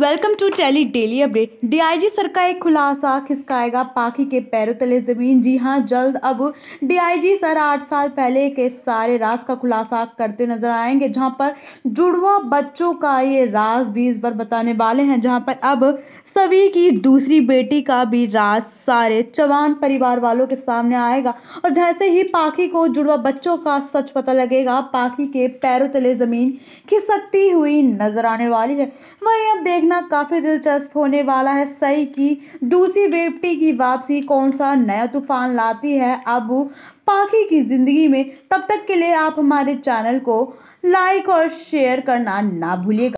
welcome to tele daily update DIG sir का एक खुलासा खिसकाएगा पाखी के पैरों तले ज़मीन जी हाँ जल्द अब डीआईजी सर आठ साल पहले के सारे राज का खुलासा करते नजर आएंगे जहां पर जुड़वा बच्चों का ये राज भी इस बार बताने वाले हैं जहां पर अब सभी की दूसरी बेटी का भी राज सारे चौहान परिवार वालों के सामने आएगा और जैसे ही पाखी को जुड़वा बच्चों का सच पता लगेगा पाखी के पैरों तले ज़मीन खिसकती हुई नजर आने वाली है वही अब देखने देखना काफ़ी दिलचस्प होने वाला है सही की दूसरी बेटी की वापसी कौन सा नया तूफान लाती है अब पाखी की ज़िंदगी में तब तक के लिए आप हमारे चैनल को लाइक और शेयर करना ना भूलिएगा